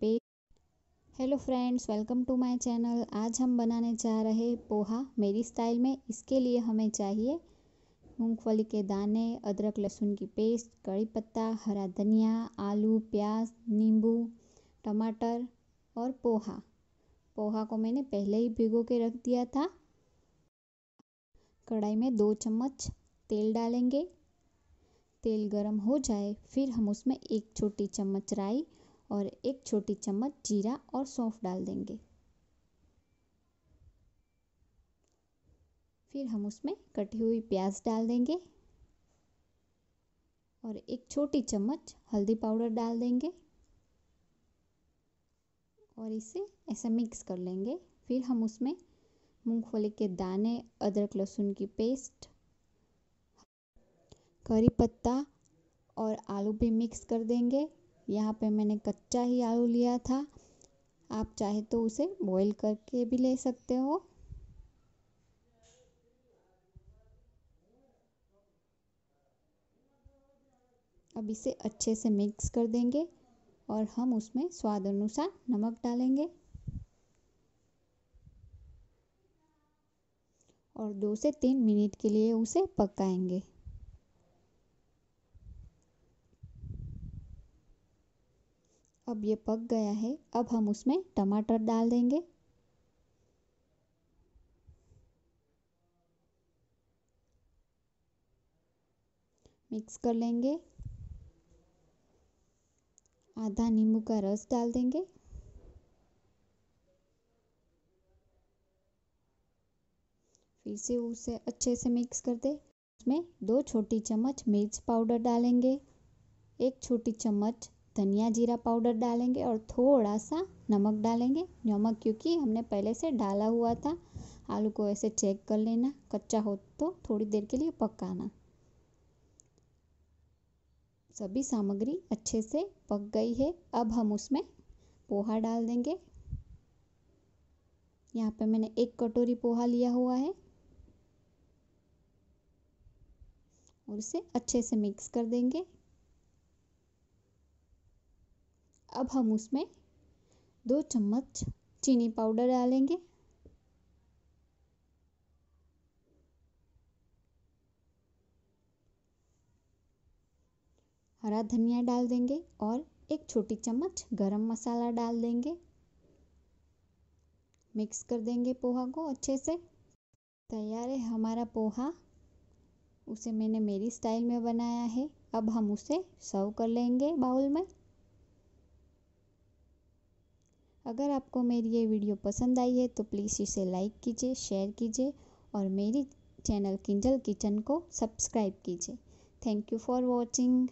पे hello friends welcome to my channel आज हम बनाने जा रहे पोहा मेरी स्टाइल में इसके लिए हमें चाहिए मूंगफली के दाने अदरक लहसुन की पेस्ट कड़ी पत्ता हरा धनिया आलू प्याज नींबू टमाटर और पोहा पोहा को मैंने पहले ही भिगो के रख दिया था कढ़ाई में दो चम्मच तेल डालेंगे तेल गरम हो जाए फिर हम उसमें एक छोटी चम्मच राई और एक छोटी चम्मच जीरा और सौंफ डाल देंगे फिर हम उसमें कटी हुई प्याज डाल देंगे और एक छोटी चम्मच हल्दी पाउडर डाल देंगे और इसे ऐसे मिक्स कर लेंगे फिर हम उसमें मूंगफली के दाने अदरक लहसुन की पेस्ट करी पत्ता और आलू भी मिक्स कर देंगे यहाँ पे मैंने कच्चा ही आलू लिया था आप चाहे तो उसे बॉईल करके भी ले सकते हो अब इसे अच्छे से मिक्स कर देंगे और हम उसमें स्वाद अनुसार नमक डालेंगे और दो से तीन मिनट के लिए उसे पकाएंगे अब ये पक गया है अब हम उसमें टमाटर डाल देंगे मिक्स कर लेंगे आधा नींबू का रस डाल देंगे फिर से उसे अच्छे से मिक्स कर दे उसमें दो छोटी चम्मच मिर्च पाउडर डालेंगे एक छोटी चम्मच धनिया जीरा पाउडर डालेंगे और थोड़ा सा नमक डालेंगे नमक क्योंकि हमने पहले से डाला हुआ था आलू को ऐसे चेक कर लेना कच्चा हो तो थोड़ी देर के लिए पकाना सभी सामग्री अच्छे से पक गई है अब हम उसमें पोहा डाल देंगे यहाँ पे मैंने एक कटोरी पोहा लिया हुआ है और इसे अच्छे से मिक्स कर देंगे अब हम उसमें दो चम्मच चीनी पाउडर डालेंगे हरा धनिया डाल देंगे और एक छोटी चम्मच गरम मसाला डाल देंगे मिक्स कर देंगे पोहा को अच्छे से तैयार है हमारा पोहा उसे मैंने मेरी स्टाइल में बनाया है अब हम उसे सर्व कर लेंगे बाउल में अगर आपको मेरी ये वीडियो पसंद आई है तो प्लीज़ इसे लाइक कीजिए शेयर कीजिए और मेरी चैनल किंजल किचन को सब्सक्राइब कीजिए थैंक यू फॉर वॉचिंग